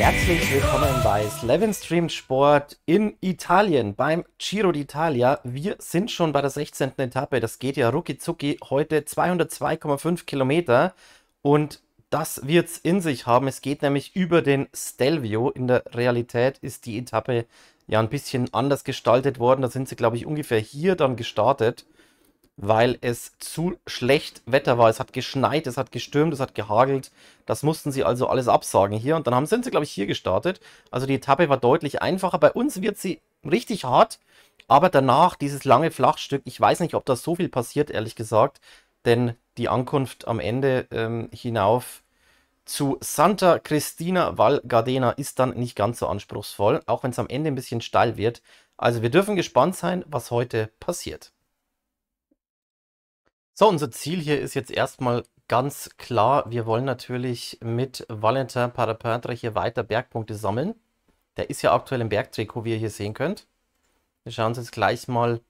Herzlich willkommen bei Slevin Stream Sport in Italien beim Giro d'Italia. Wir sind schon bei der 16. Etappe. Das geht ja rucki zucki. Heute 202,5 Kilometer. Und das wird es in sich haben. Es geht nämlich über den Stelvio. In der Realität ist die Etappe ja ein bisschen anders gestaltet worden. Da sind sie, glaube ich, ungefähr hier dann gestartet weil es zu schlecht Wetter war. Es hat geschneit, es hat gestürmt, es hat gehagelt. Das mussten sie also alles absagen hier. Und dann haben, sind sie, glaube ich, hier gestartet. Also die Etappe war deutlich einfacher. Bei uns wird sie richtig hart. Aber danach dieses lange Flachstück, ich weiß nicht, ob da so viel passiert, ehrlich gesagt. Denn die Ankunft am Ende ähm, hinauf zu Santa Cristina Val Gardena ist dann nicht ganz so anspruchsvoll, auch wenn es am Ende ein bisschen steil wird. Also wir dürfen gespannt sein, was heute passiert. So, unser Ziel hier ist jetzt erstmal ganz klar. Wir wollen natürlich mit Valentin Parapentre hier weiter Bergpunkte sammeln. Der ist ja aktuell im Bergtrikot, wie ihr hier sehen könnt. Wir schauen uns jetzt gleich mal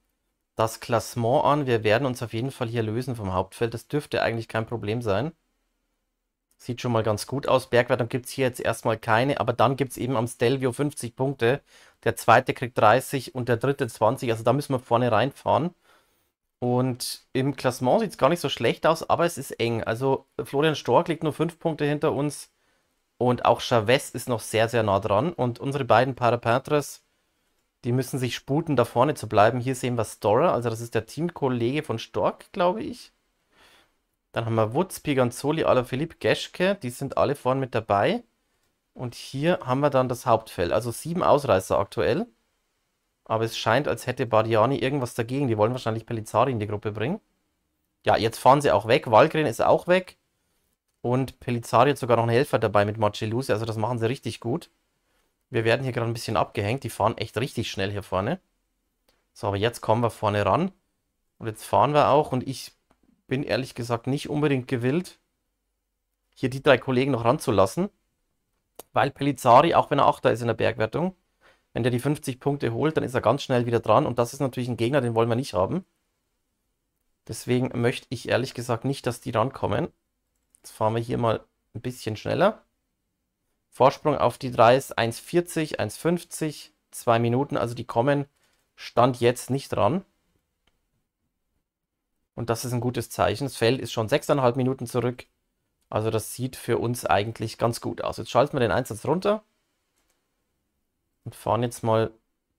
das Klassement an. Wir werden uns auf jeden Fall hier lösen vom Hauptfeld. Das dürfte eigentlich kein Problem sein. Sieht schon mal ganz gut aus. Bergwertung gibt es hier jetzt erstmal keine, aber dann gibt es eben am Stelvio 50 Punkte. Der zweite kriegt 30 und der dritte 20. Also da müssen wir vorne reinfahren. Und im Klassement sieht es gar nicht so schlecht aus, aber es ist eng. Also Florian Stork liegt nur fünf Punkte hinter uns und auch Chavez ist noch sehr, sehr nah dran. Und unsere beiden Parapentres, die müssen sich sputen, da vorne zu bleiben. Hier sehen wir Storer, also das ist der Teamkollege von Stork, glaube ich. Dann haben wir Wutz, Piganzoli, Philipp Geschke, die sind alle vorne mit dabei. Und hier haben wir dann das Hauptfeld, also sieben Ausreißer aktuell. Aber es scheint, als hätte Bardiani irgendwas dagegen. Die wollen wahrscheinlich Pellizzari in die Gruppe bringen. Ja, jetzt fahren sie auch weg. Walgren ist auch weg. Und Pellizzari hat sogar noch einen Helfer dabei mit Marcellusi. Also das machen sie richtig gut. Wir werden hier gerade ein bisschen abgehängt. Die fahren echt richtig schnell hier vorne. So, aber jetzt kommen wir vorne ran. Und jetzt fahren wir auch. Und ich bin ehrlich gesagt nicht unbedingt gewillt, hier die drei Kollegen noch ranzulassen. Weil Pellizzari, auch wenn er auch da ist in der Bergwertung, wenn der die 50 Punkte holt, dann ist er ganz schnell wieder dran. Und das ist natürlich ein Gegner, den wollen wir nicht haben. Deswegen möchte ich ehrlich gesagt nicht, dass die rankommen. Jetzt fahren wir hier mal ein bisschen schneller. Vorsprung auf die 3 ist 1,40, 1,50, 2 Minuten. Also die kommen Stand jetzt nicht dran. Und das ist ein gutes Zeichen. Das Feld ist schon 6,5 Minuten zurück. Also das sieht für uns eigentlich ganz gut aus. Jetzt schalten wir den Einsatz runter und fahren jetzt mal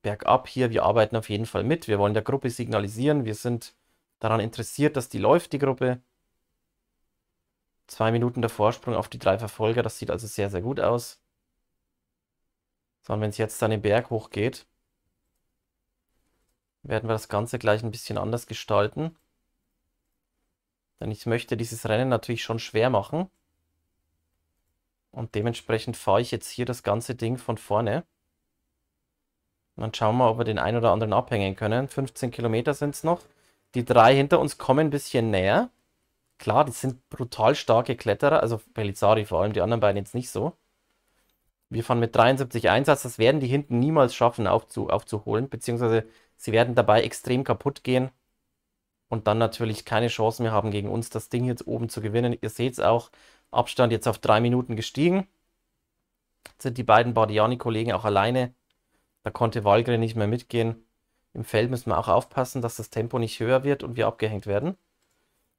bergab hier. Wir arbeiten auf jeden Fall mit. Wir wollen der Gruppe signalisieren, wir sind daran interessiert, dass die läuft, die Gruppe. Zwei Minuten der Vorsprung auf die drei Verfolger, das sieht also sehr, sehr gut aus. Sondern wenn es jetzt dann den Berg hochgeht, werden wir das Ganze gleich ein bisschen anders gestalten. Denn ich möchte dieses Rennen natürlich schon schwer machen. Und dementsprechend fahre ich jetzt hier das ganze Ding von vorne. Und dann schauen wir, ob wir den einen oder anderen abhängen können. 15 Kilometer sind es noch. Die drei hinter uns kommen ein bisschen näher. Klar, die sind brutal starke Kletterer. Also Pelizari vor allem, die anderen beiden jetzt nicht so. Wir fahren mit 73 Einsatz. Das werden die hinten niemals schaffen aufzu aufzuholen. Beziehungsweise sie werden dabei extrem kaputt gehen. Und dann natürlich keine Chance mehr haben gegen uns, das Ding jetzt oben zu gewinnen. Ihr seht es auch, Abstand jetzt auf drei Minuten gestiegen. Jetzt sind die beiden Bardiani-Kollegen auch alleine da konnte Walgren nicht mehr mitgehen. Im Feld müssen wir auch aufpassen, dass das Tempo nicht höher wird und wir abgehängt werden.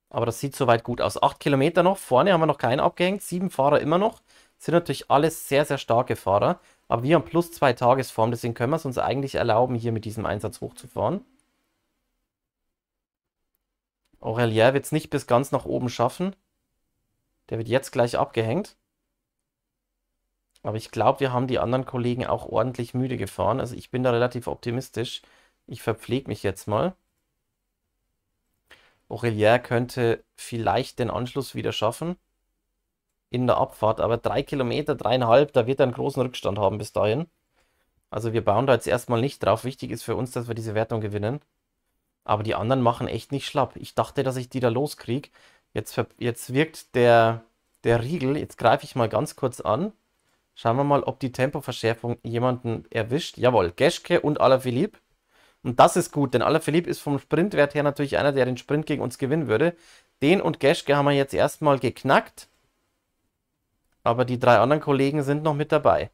Aber das sieht soweit gut aus. Acht Kilometer noch, vorne haben wir noch keinen abgehängt, sieben Fahrer immer noch. Sind natürlich alles sehr, sehr starke Fahrer. Aber wir haben plus zwei Tagesform, deswegen können wir es uns eigentlich erlauben, hier mit diesem Einsatz hochzufahren. Aurelier wird es nicht bis ganz nach oben schaffen. Der wird jetzt gleich abgehängt. Aber ich glaube, wir haben die anderen Kollegen auch ordentlich müde gefahren. Also ich bin da relativ optimistisch. Ich verpflege mich jetzt mal. Aurelier könnte vielleicht den Anschluss wieder schaffen in der Abfahrt, aber drei Kilometer, dreieinhalb, da wird er einen großen Rückstand haben bis dahin. Also wir bauen da jetzt erstmal nicht drauf. Wichtig ist für uns, dass wir diese Wertung gewinnen. Aber die anderen machen echt nicht schlapp. Ich dachte, dass ich die da loskriege. Jetzt, jetzt wirkt der, der Riegel, jetzt greife ich mal ganz kurz an. Schauen wir mal, ob die Tempoverschärfung jemanden erwischt. Jawohl, Geschke und Alaphilippe. Und das ist gut, denn Alaphilippe ist vom Sprintwert her natürlich einer, der den Sprint gegen uns gewinnen würde. Den und Geschke haben wir jetzt erstmal geknackt. Aber die drei anderen Kollegen sind noch mit dabei.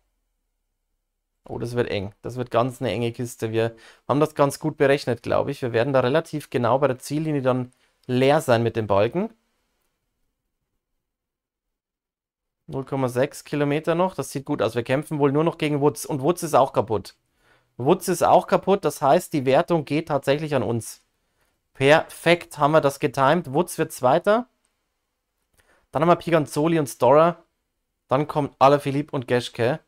Oh, das wird eng. Das wird ganz eine enge Kiste. Wir haben das ganz gut berechnet, glaube ich. Wir werden da relativ genau bei der Ziellinie dann leer sein mit dem Balken. 0,6 Kilometer noch. Das sieht gut aus. Wir kämpfen wohl nur noch gegen Woods. Und Woods ist auch kaputt. Woods ist auch kaputt. Das heißt, die Wertung geht tatsächlich an uns. Perfekt haben wir das getimed. Woods wird Zweiter. Dann haben wir Piganzoli und Stora. Dann kommt Alaphilippe und Geschke.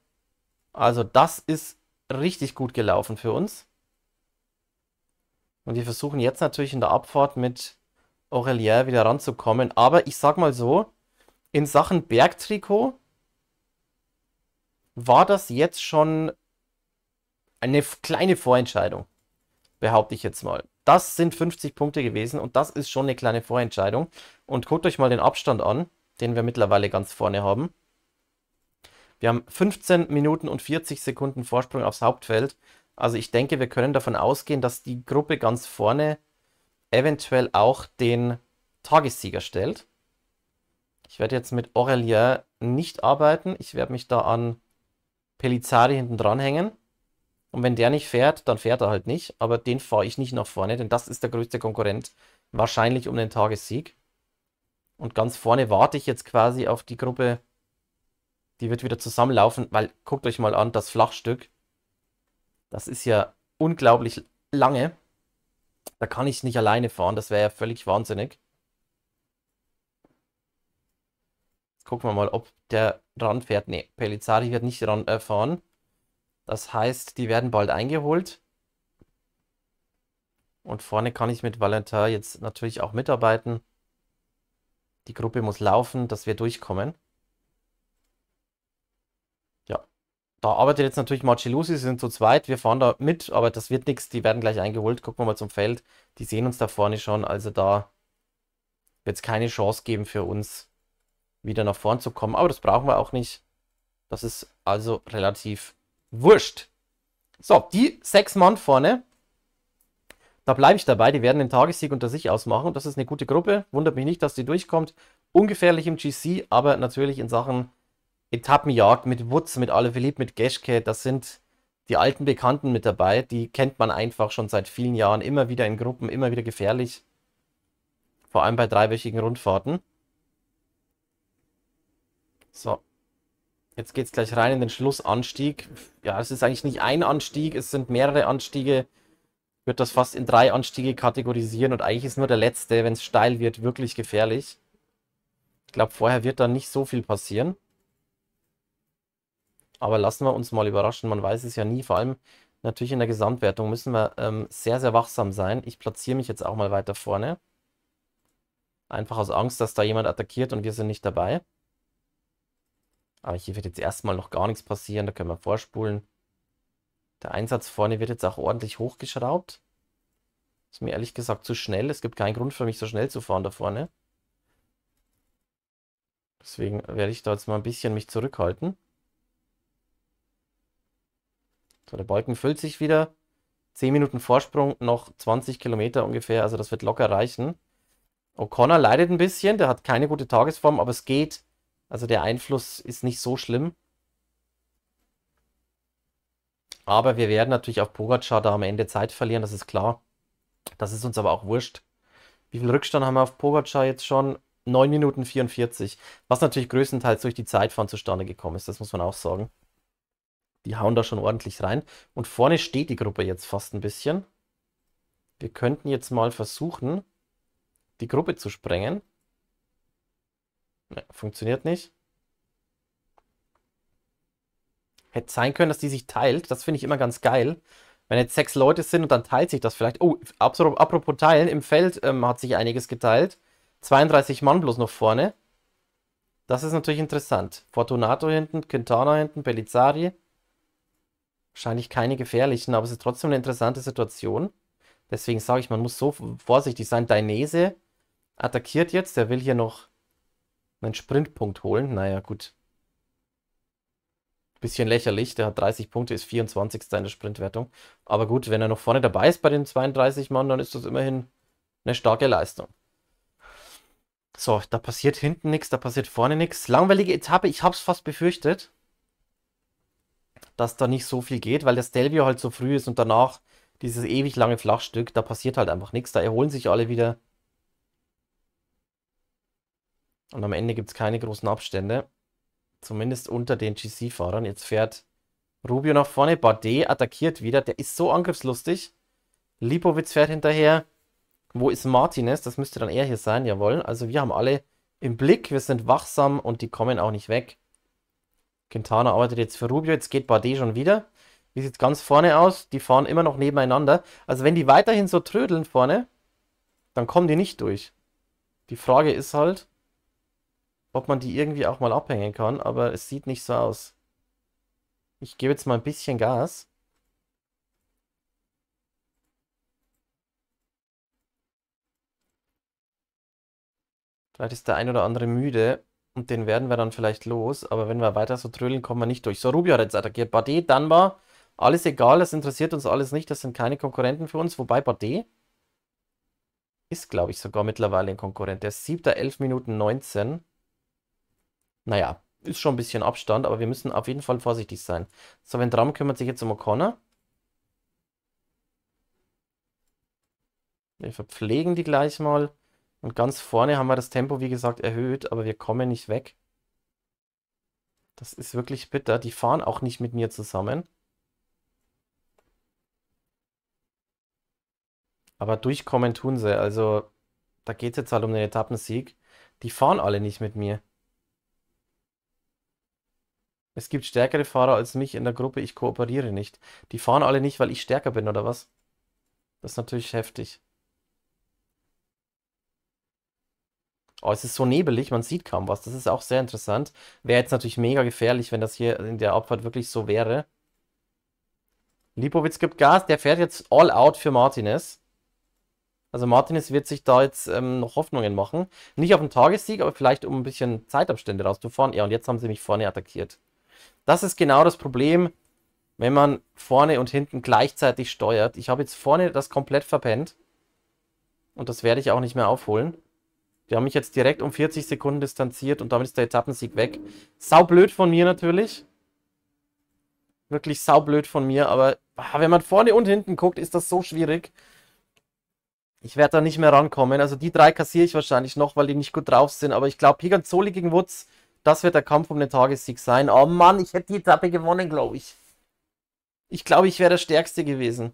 Also das ist richtig gut gelaufen für uns. Und wir versuchen jetzt natürlich in der Abfahrt mit Aurelien wieder ranzukommen. Aber ich sag mal so, in Sachen Bergtrikot war das jetzt schon eine kleine Vorentscheidung, behaupte ich jetzt mal. Das sind 50 Punkte gewesen und das ist schon eine kleine Vorentscheidung. Und guckt euch mal den Abstand an, den wir mittlerweile ganz vorne haben. Wir haben 15 Minuten und 40 Sekunden Vorsprung aufs Hauptfeld. Also ich denke, wir können davon ausgehen, dass die Gruppe ganz vorne eventuell auch den Tagessieger stellt. Ich werde jetzt mit Aurelia nicht arbeiten. Ich werde mich da an Pellizzari hinten dranhängen. Und wenn der nicht fährt, dann fährt er halt nicht. Aber den fahre ich nicht nach vorne, denn das ist der größte Konkurrent. Wahrscheinlich um den Tagessieg. Und ganz vorne warte ich jetzt quasi auf die Gruppe. Die wird wieder zusammenlaufen, weil guckt euch mal an, das Flachstück. Das ist ja unglaublich lange. Da kann ich nicht alleine fahren, das wäre ja völlig wahnsinnig. gucken wir mal, ob der ranfährt. Ne, Pellizzari wird nicht ranfahren. Äh, das heißt, die werden bald eingeholt. Und vorne kann ich mit Valentin jetzt natürlich auch mitarbeiten. Die Gruppe muss laufen, dass wir durchkommen. Ja, da arbeitet jetzt natürlich Marcellusi, sie sind zu zweit. Wir fahren da mit, aber das wird nichts. Die werden gleich eingeholt. Gucken wir mal zum Feld. Die sehen uns da vorne schon. Also da wird es keine Chance geben für uns wieder nach vorn zu kommen. Aber das brauchen wir auch nicht. Das ist also relativ wurscht. So, die sechs Mann vorne. Da bleibe ich dabei. Die werden den Tagessieg unter sich ausmachen. Das ist eine gute Gruppe. Wundert mich nicht, dass die durchkommt. Ungefährlich im GC, aber natürlich in Sachen Etappenjagd mit Wutz, mit Alaphilippe, mit Geschke. Das sind die alten Bekannten mit dabei. Die kennt man einfach schon seit vielen Jahren. Immer wieder in Gruppen, immer wieder gefährlich. Vor allem bei dreiwöchigen Rundfahrten. So. Jetzt geht es gleich rein in den Schlussanstieg. Ja, es ist eigentlich nicht ein Anstieg, es sind mehrere Anstiege. Ich würde das fast in drei Anstiege kategorisieren und eigentlich ist nur der letzte, wenn es steil wird, wirklich gefährlich. Ich glaube, vorher wird da nicht so viel passieren. Aber lassen wir uns mal überraschen, man weiß es ja nie. Vor allem natürlich in der Gesamtwertung müssen wir ähm, sehr, sehr wachsam sein. Ich platziere mich jetzt auch mal weiter vorne. Einfach aus Angst, dass da jemand attackiert und wir sind nicht dabei. Aber hier wird jetzt erstmal noch gar nichts passieren. Da können wir vorspulen. Der Einsatz vorne wird jetzt auch ordentlich hochgeschraubt. Ist mir ehrlich gesagt zu schnell. Es gibt keinen Grund für mich, so schnell zu fahren da vorne. Deswegen werde ich da jetzt mal ein bisschen mich zurückhalten. So, der Balken füllt sich wieder. 10 Minuten Vorsprung, noch 20 Kilometer ungefähr. Also das wird locker reichen. O'Connor leidet ein bisschen. Der hat keine gute Tagesform, aber es geht. Also der Einfluss ist nicht so schlimm. Aber wir werden natürlich auf Pogacar da am Ende Zeit verlieren, das ist klar. Das ist uns aber auch wurscht. Wie viel Rückstand haben wir auf Pogacar jetzt schon? 9 Minuten 44, was natürlich größtenteils durch die Zeitfahren zustande gekommen ist, das muss man auch sagen. Die hauen da schon ordentlich rein. Und vorne steht die Gruppe jetzt fast ein bisschen. Wir könnten jetzt mal versuchen, die Gruppe zu sprengen. Ne, funktioniert nicht. Hätte sein können, dass die sich teilt. Das finde ich immer ganz geil. Wenn jetzt sechs Leute sind und dann teilt sich das vielleicht. Oh, apropos teilen, im Feld ähm, hat sich einiges geteilt. 32 Mann bloß noch vorne. Das ist natürlich interessant. Fortunato hinten, Quintana hinten, Pellizzari. Wahrscheinlich keine gefährlichen, aber es ist trotzdem eine interessante Situation. Deswegen sage ich, man muss so vorsichtig sein. Dainese attackiert jetzt. Der will hier noch meinen Sprintpunkt holen. Naja, gut. Bisschen lächerlich, der hat 30 Punkte, ist 24. in der Sprintwertung. Aber gut, wenn er noch vorne dabei ist bei den 32 Mann, dann ist das immerhin eine starke Leistung. So, da passiert hinten nichts, da passiert vorne nichts. Langweilige Etappe, ich habe es fast befürchtet, dass da nicht so viel geht, weil der Stelvio halt so früh ist und danach dieses ewig lange Flachstück, da passiert halt einfach nichts. Da erholen sich alle wieder und am Ende gibt es keine großen Abstände. Zumindest unter den GC-Fahrern. Jetzt fährt Rubio nach vorne. Bardet attackiert wieder. Der ist so angriffslustig. Lipowitz fährt hinterher. Wo ist Martinez? Das müsste dann er hier sein. Jawohl. Also wir haben alle im Blick. Wir sind wachsam und die kommen auch nicht weg. Quintana arbeitet jetzt für Rubio. Jetzt geht Bardet schon wieder. Wie sieht es ganz vorne aus? Die fahren immer noch nebeneinander. Also wenn die weiterhin so trödeln vorne, dann kommen die nicht durch. Die Frage ist halt, ob man die irgendwie auch mal abhängen kann, aber es sieht nicht so aus. Ich gebe jetzt mal ein bisschen Gas. Vielleicht ist der ein oder andere müde und den werden wir dann vielleicht los, aber wenn wir weiter so trödeln, kommen wir nicht durch. So, Rubio hat jetzt attackiert. Bade, dann war alles egal, das interessiert uns alles nicht, das sind keine Konkurrenten für uns, wobei Bade ist, glaube ich, sogar mittlerweile ein Konkurrent. Der ist siebter, elf Minuten 19. Naja, ist schon ein bisschen Abstand, aber wir müssen auf jeden Fall vorsichtig sein. So, wenn Traum kümmert sich jetzt um O'Connor. Wir verpflegen die gleich mal. Und ganz vorne haben wir das Tempo, wie gesagt, erhöht, aber wir kommen nicht weg. Das ist wirklich bitter. Die fahren auch nicht mit mir zusammen. Aber durchkommen tun sie. Also, da geht es jetzt halt um den Etappensieg. Die fahren alle nicht mit mir. Es gibt stärkere Fahrer als mich in der Gruppe, ich kooperiere nicht. Die fahren alle nicht, weil ich stärker bin, oder was? Das ist natürlich heftig. Oh, es ist so nebelig, man sieht kaum was. Das ist auch sehr interessant. Wäre jetzt natürlich mega gefährlich, wenn das hier in der Abfahrt wirklich so wäre. Lipowitz gibt Gas, der fährt jetzt all out für Martinez. Also Martinez wird sich da jetzt ähm, noch Hoffnungen machen. Nicht auf den Tagessieg, aber vielleicht um ein bisschen Zeitabstände rauszufahren. Ja, und jetzt haben sie mich vorne attackiert. Das ist genau das Problem, wenn man vorne und hinten gleichzeitig steuert. Ich habe jetzt vorne das komplett verpennt. Und das werde ich auch nicht mehr aufholen. Die haben mich jetzt direkt um 40 Sekunden distanziert und damit ist der Etappensieg weg. Saublöd von mir natürlich. Wirklich saublöd von mir, aber ah, wenn man vorne und hinten guckt, ist das so schwierig. Ich werde da nicht mehr rankommen. Also die drei kassiere ich wahrscheinlich noch, weil die nicht gut drauf sind. Aber ich glaube, Piganzoli gegen Wutz, das wird der Kampf um den Tagessieg sein. Oh Mann, ich hätte die Etappe gewonnen, glaube ich. Ich glaube, ich wäre der Stärkste gewesen.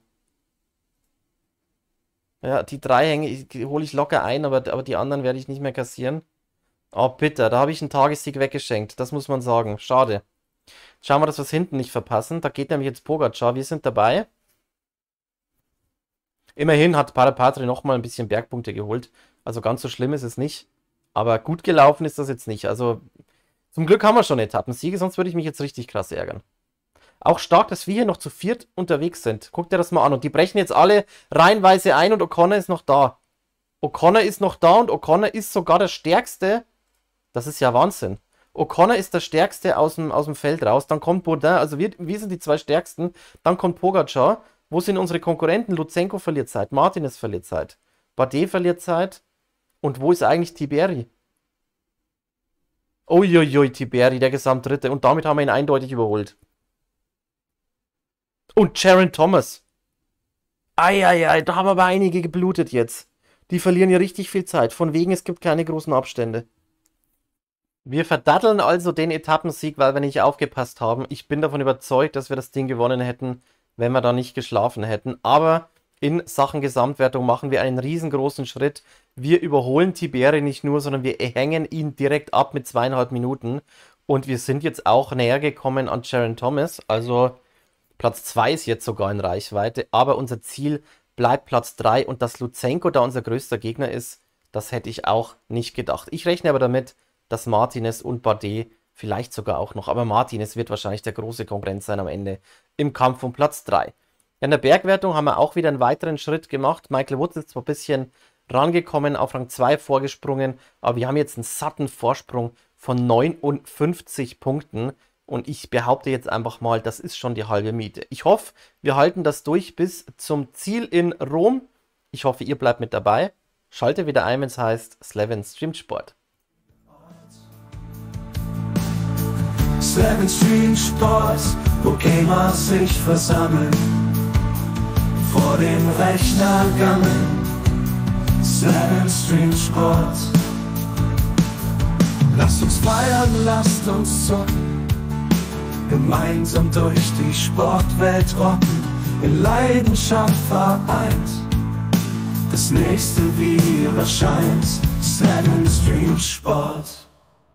Ja, die drei hänge, hole ich locker ein, aber, aber die anderen werde ich nicht mehr kassieren. Oh, bitter. Da habe ich einen Tagessieg weggeschenkt. Das muss man sagen. Schade. Schauen wir, dass wir es hinten nicht verpassen. Da geht nämlich jetzt Pogacar. Wir sind dabei. Immerhin hat Parapatri nochmal ein bisschen Bergpunkte geholt. Also ganz so schlimm ist es nicht. Aber gut gelaufen ist das jetzt nicht. Also zum Glück haben wir schon Etappensiege, sonst würde ich mich jetzt richtig krass ärgern. Auch stark, dass wir hier noch zu viert unterwegs sind. Guck dir das mal an. Und die brechen jetzt alle reihenweise ein und O'Connor ist noch da. O'Connor ist noch da und O'Connor ist sogar der Stärkste. Das ist ja Wahnsinn. O'Connor ist der Stärkste aus dem, aus dem Feld raus. Dann kommt Baudin, also wir, wir sind die zwei Stärksten. Dann kommt Pogacar. Wo sind unsere Konkurrenten? Luzenko verliert Zeit, Martinez verliert Zeit, Bardet verliert Zeit. Und wo ist eigentlich Tiberi? Uiuiui, Tiberi, der Gesamtdritte. Und damit haben wir ihn eindeutig überholt. Und Sharon Thomas. Eieiei, da haben aber einige geblutet jetzt. Die verlieren ja richtig viel Zeit. Von wegen, es gibt keine großen Abstände. Wir verdatteln also den Etappensieg, weil wir nicht aufgepasst haben. Ich bin davon überzeugt, dass wir das Ding gewonnen hätten, wenn wir da nicht geschlafen hätten. Aber in Sachen Gesamtwertung machen wir einen riesengroßen Schritt. Wir überholen Tiberi nicht nur, sondern wir hängen ihn direkt ab mit zweieinhalb Minuten. Und wir sind jetzt auch näher gekommen an Sharon Thomas. Also Platz 2 ist jetzt sogar in Reichweite. Aber unser Ziel bleibt Platz 3. Und dass Luzenko da unser größter Gegner ist, das hätte ich auch nicht gedacht. Ich rechne aber damit, dass Martinez und Bardet vielleicht sogar auch noch. Aber Martinez wird wahrscheinlich der große Konkurrent sein am Ende im Kampf um Platz 3 in der Bergwertung haben wir auch wieder einen weiteren Schritt gemacht. Michael Woods ist zwar ein bisschen rangekommen, auf Rang 2 vorgesprungen, aber wir haben jetzt einen satten Vorsprung von 59 Punkten. Und ich behaupte jetzt einfach mal, das ist schon die halbe Miete. Ich hoffe, wir halten das durch bis zum Ziel in Rom. Ich hoffe, ihr bleibt mit dabei. Schalte wieder ein, wenn es heißt Slaven streamt Sport. Slaven Stream Sport, wo Gamer sich versammeln vor dem Rechner gammeln. Seven Stream Sport. Lasst uns feiern, lasst uns zocken. Gemeinsam durch die Sportwelt rocken. In Leidenschaft vereint. Das nächste wie erscheint. Seven Stream Sport.